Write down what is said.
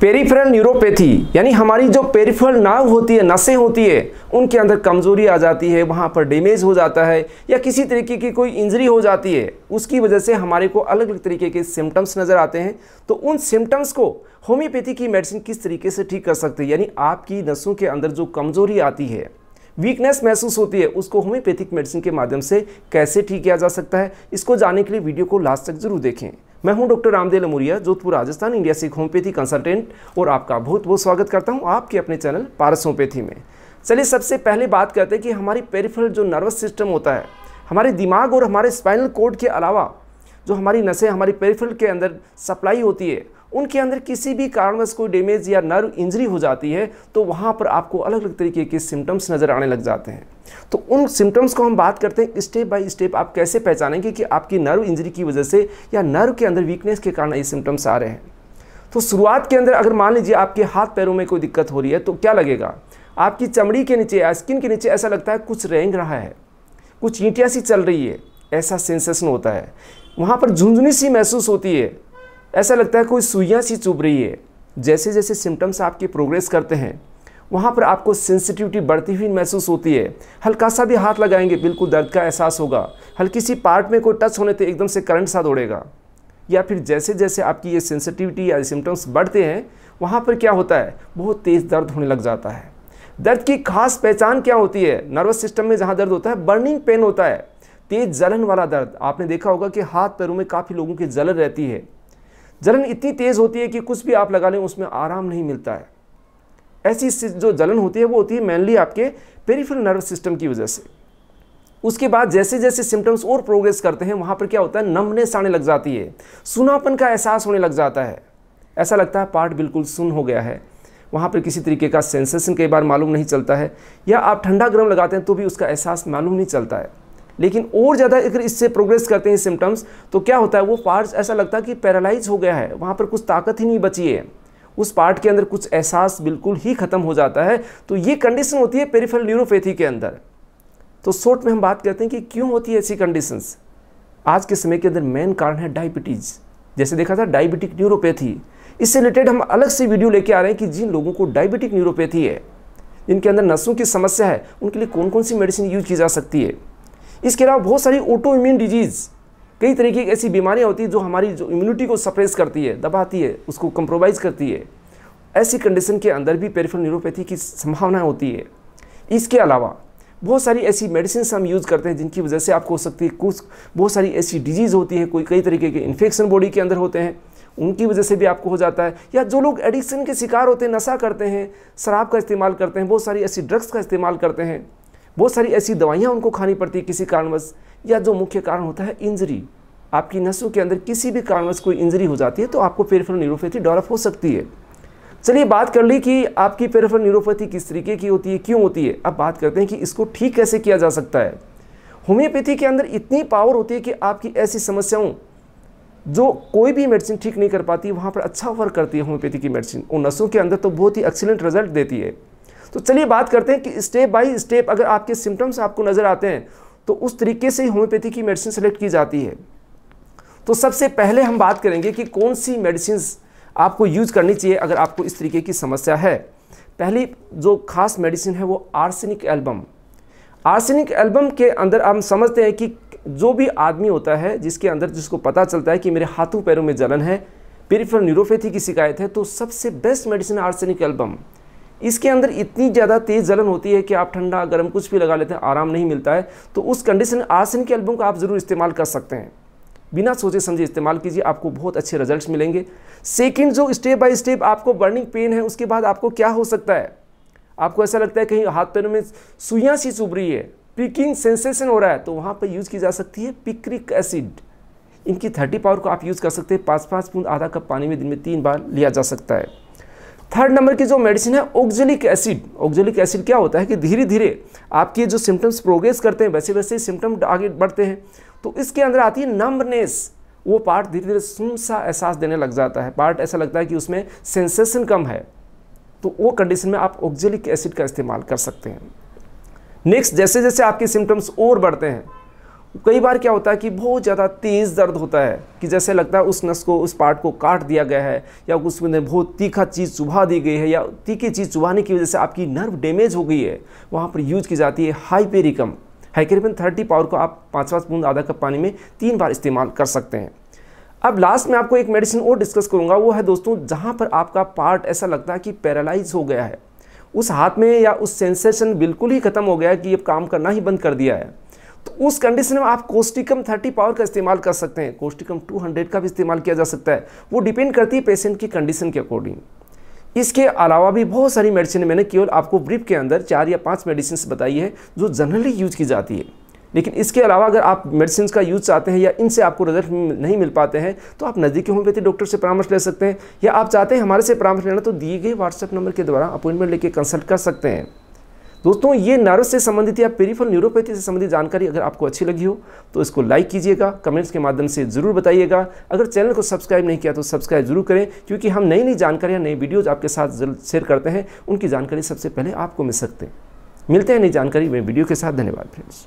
peripheral neuropathy यानी हमारी जो पेरीफ्रल नाव होती है नसें होती है उनके अंदर कमज़ोरी आ जाती है वहाँ पर डैमेज हो जाता है या किसी तरीके की कोई इंजरी हो जाती है उसकी वजह से हमारे को अलग अलग तरीके के सिम्टम्स नज़र आते हैं तो उन सिम्टम्स को होम्योपैथी की मेडिसिन किस तरीके से ठीक कर सकते हैं यानी आपकी नसों के अंदर जो कमज़ोरी आती है वीकनेस महसूस होती है उसको होम्योपैथिक मेडिसिन के माध्यम से कैसे ठीक किया जा सकता है इसको जानने के लिए वीडियो को लास्ट तक जरूर देखें मैं हूं डॉक्टर रामदेव लमुरिया जोधपुर राजस्थान इंडिया से एक होम्योपैथी कंसल्टेंट और आपका बहुत बहुत स्वागत करता हूं आपके अपने चैनल पारस होम्योपैथी में चलिए सबसे पहले बात करते हैं कि हमारी पेरिफेरल जो नर्वस सिस्टम होता है हमारे दिमाग और हमारे स्पाइनल कोड के अलावा जो हमारी नसें हमारी पेरिफेरल के अंदर सप्लाई होती है उनके अंदर किसी भी कारणवश कोई डैमेज या नर्व इंजरी हो जाती है तो वहाँ पर आपको अलग अलग तरीके के सिम्टम्स नज़र आने लग जाते हैं तो उन सिम्टम्स को हम बात करते हैं स्टेप बाय स्टेप आप कैसे पहचानेंगे कि आपकी नर्व इंजरी की वजह से या नर्व के अंदर वीकनेस के कारण ये सिम्टम्स आ रहे हैं तो शुरुआत के अंदर अगर मान लीजिए आपके हाथ पैरों में कोई दिक्कत हो रही है तो क्या लगेगा आपकी चमड़ी के नीचे या स्किन के नीचे ऐसा लगता है कुछ रेंग रहा है कुछ ईंटियाँ सी चल रही है ऐसा सेंसेशन होता है वहाँ पर झुंझुनी सी महसूस होती है ऐसा लगता है कोई सुइयाँ सी चुभ रही है जैसे जैसे सिम्टम्स आपके प्रोग्रेस करते हैं वहाँ पर आपको सेंसिटिविटी बढ़ती हुई महसूस होती है हल्का सा भी हाथ लगाएंगे बिल्कुल दर्द का एहसास होगा हल्की सी पार्ट में कोई टच होने तो एकदम से करंट सा दौड़ेगा या फिर जैसे जैसे आपकी ये सेंसिटिविटी या सिम्टम्स बढ़ते हैं वहाँ पर क्या होता है बहुत तेज़ दर्द होने लग जाता है दर्द की खास पहचान क्या होती है नर्वस सिस्टम में जहाँ दर्द होता है बर्निंग पेन होता है तेज जलन वाला दर्द आपने देखा होगा कि हाथ पैरों में काफ़ी लोगों की जलन रहती है जलन इतनी तेज़ होती है कि कुछ भी आप लगा लें उसमें आराम नहीं मिलता है ऐसी जो जलन होती है वो होती है मेनली आपके पेरीफेरल नर्व सिस्टम की वजह से उसके बाद जैसे जैसे सिम्टम्स और प्रोग्रेस करते हैं वहाँ पर क्या होता है नमनेस आने लग जाती है सुनापन का एहसास होने लग जाता है ऐसा लगता है पार्ट बिल्कुल सुन हो गया है वहाँ पर किसी तरीके का सेंसेशन कई बार मालूम नहीं चलता है या आप ठंडा गर्म लगाते हैं तो भी उसका एहसास मालूम नहीं चलता है लेकिन और ज़्यादा अगर इससे प्रोग्रेस करते हैं सिम्टम्स तो क्या होता है वो पार्ट्स ऐसा लगता है कि पैरालाइज हो गया है वहाँ पर कुछ ताकत ही नहीं बची है उस पार्ट के अंदर कुछ एहसास बिल्कुल ही ख़त्म हो जाता है तो ये कंडीशन होती है पेरिफेरल न्यूरोपैथी के अंदर तो शॉर्ट में हम बात करते हैं कि क्यों होती है ऐसी कंडीशंस आज के समय के अंदर मेन कारण है डायबिटीज़ जैसे देखा था डायबिटिक न्यूरोपैथी इससे रिलेटेड हम अलग से वीडियो लेके आ रहे हैं कि जिन लोगों को डायबिटिक न्यूरोपैथी है जिनके अंदर नसों की समस्या है उनके लिए कौन कौन सी मेडिसिन यूज की जा सकती है इसके अलावा बहुत सारी ऑटो इम्यून डिजीज़ कई तरीके की ऐसी बीमारियाँ होती हैं जो हमारी जो इम्यूनिटी को सप्रेस करती है दबाती है उसको कंप्रोमाइज़ करती है ऐसी कंडीशन के अंदर भी पेरिफेरल न्यूरोपैथी की संभावना होती है इसके अलावा बहुत सारी ऐसी मेडिसिन हम यूज़ करते हैं जिनकी वजह से आपको हो सकती है कुछ बहुत सारी ऐसी डिजीज़ होती है कोई कई तरीके के इन्फेक्शन बॉडी के अंदर होते हैं उनकी वजह से भी आपको हो जाता है या जो लोग एडिक्शन के शिकार होते हैं नशा करते हैं शराब का इस्तेमाल करते हैं बहुत सारी ऐसी ड्रग्स का इस्तेमाल करते हैं बहुत सारी ऐसी दवाइयाँ उनको खानी पड़ती है किसी कारणवश या जो मुख्य कारण होता है इंजरी आपकी नसों के अंदर किसी भी कारणवश कोई इंजरी हो जाती है तो आपको पेरिफेरल न्यूरोपैथी डेवलप हो सकती है चलिए बात कर ली कि आपकी पेरिफेरल न्यूरोपैथी किस तरीके की होती है क्यों होती है अब बात करते हैं कि इसको ठीक कैसे किया जा सकता है होम्योपैथी के अंदर इतनी पावर होती है कि आपकी ऐसी समस्याओं जो कोई भी मेडिसिन ठीक नहीं कर पाती वहाँ पर अच्छा वर्क करती है होम्योपैथी की मेडिसिन और नसों के अंदर तो बहुत ही एक्सीलेंट रिजल्ट देती है तो चलिए बात करते हैं कि स्टेप बाय स्टेप अगर आपके सिम्टम्स आपको नज़र आते हैं तो उस तरीके से होम्योपैथी की मेडिसिन सेलेक्ट की जाती है तो सबसे पहले हम बात करेंगे कि कौन सी मेडिसिन आपको यूज करनी चाहिए अगर आपको इस तरीके की समस्या है पहली जो खास मेडिसिन है वो आर्सेनिक एल्बम आर्सेनिक एल्बम के अंदर हम समझते हैं कि जो भी आदमी होता है जिसके अंदर जिसको पता चलता है कि मेरे हाथों पैरों में जलन है पेरिफेरल न्यूरोपैथी की शिकायत है तो सबसे बेस्ट मेडिसिन आर्सेनिक एल्बम इसके अंदर इतनी ज़्यादा तेज़ जलन होती है कि आप ठंडा गर्म कुछ भी लगा लेते हैं आराम नहीं मिलता है तो उस कंडीशन में आसन के एल्बम का आप ज़रूर इस्तेमाल कर सकते हैं बिना सोचे समझे इस्तेमाल कीजिए आपको बहुत अच्छे रिजल्ट्स मिलेंगे सेकंड जो स्टेप बाय स्टेप आपको बर्निंग पेन है उसके बाद आपको क्या हो सकता है आपको ऐसा लगता है कहीं हाथ पैरों में सुइयाँ सी चुभ रही है पिकिंग सेंसेशन हो रहा है तो वहाँ पर यूज़ की जा सकती है पिक्रिक एसिड इनकी थर्टी पावर को आप यूज़ कर सकते हैं पाँच पाँच बूंद आधा कप पानी में दिन में तीन बार लिया जा सकता है थर्ड नंबर की जो मेडिसिन है ऑक्जेलिक एसिड ऑक्जेलिक एसिड क्या होता है कि धीरे धीरे आपके जो सिम्टम्स प्रोग्रेस करते हैं वैसे वैसे सिम्टम आगे बढ़ते हैं तो इसके अंदर आती है नंबरनेस वो पार्ट धीरे धीरे सुन सा एहसास देने लग जाता है पार्ट ऐसा लगता है कि उसमें सेंसेशन कम है तो वो कंडीशन में आप ऑक्जेलिक एसिड का इस्तेमाल कर सकते हैं नेक्स्ट जैसे जैसे आपके सिम्टम्स और बढ़ते हैं कई बार क्या होता है कि बहुत ज़्यादा तेज़ दर्द होता है कि जैसे लगता है उस नस को उस पार्ट को काट दिया गया है या उसमें बहुत तीखा चीज़ चुभा दी गई है या तीखी चीज़ चुभाने की वजह से आपकी नर्व डैमेज हो गई है वहाँ पर यूज की जाती है हाइपेरिकम हाइकेरिपन थर्टी पावर को आप पाँच पाँच बूंद आधा कप पानी में तीन बार इस्तेमाल कर सकते हैं अब लास्ट में आपको एक मेडिसिन और डिस्कस करूँगा वो है दोस्तों जहाँ पर आपका पार्ट ऐसा लगता है कि पैरालाइज हो गया है उस हाथ में या उस सेंसेशन बिल्कुल ही ख़त्म हो गया है कि अब काम करना ही बंद कर दिया है तो उस कंडीशन में आप कोस्टिकम 30 पावर का इस्तेमाल कर सकते हैं कोस्टिकम 200 का भी इस्तेमाल किया जा सकता है वो डिपेंड करती है पेशेंट की कंडीशन के अकॉर्डिंग इसके अलावा भी बहुत सारी मेडिसिन मैंने केवल आपको ब्रीफ के अंदर चार या पाँच मेडिसिन बताई है जो जनरली यूज़ की जाती है लेकिन इसके अलावा अगर आप मेडिसिन का यूज चाहते हैं या इनसे आपको रिजल्ट नहीं मिल पाते हैं तो आप नज़दीकी होम्योपैथी डॉक्टर से परामर्श ले सकते हैं या आप चाहते हैं हमारे से परामर्श लेना तो दिए गए व्हाट्सएप नंबर के द्वारा अपॉइंटमेंट लेके कंसल्ट कर सकते हैं दोस्तों ये नर्व से संबंधित या पेरीफल न्यूरोपैथी से संबंधित जानकारी अगर आपको अच्छी लगी हो तो इसको लाइक कीजिएगा कमेंट्स के माध्यम से ज़रूर बताइएगा अगर चैनल को सब्सक्राइब नहीं किया तो सब्सक्राइब जरूर करें क्योंकि हम नई नई जानकारियाँ नई वीडियोज़ आपके साथ शेयर करते हैं उनकी जानकारी सबसे पहले आपको मिल सकते हैं मिलते हैं नई जानकारी में वीडियो के साथ धन्यवाद फ्रेंड्स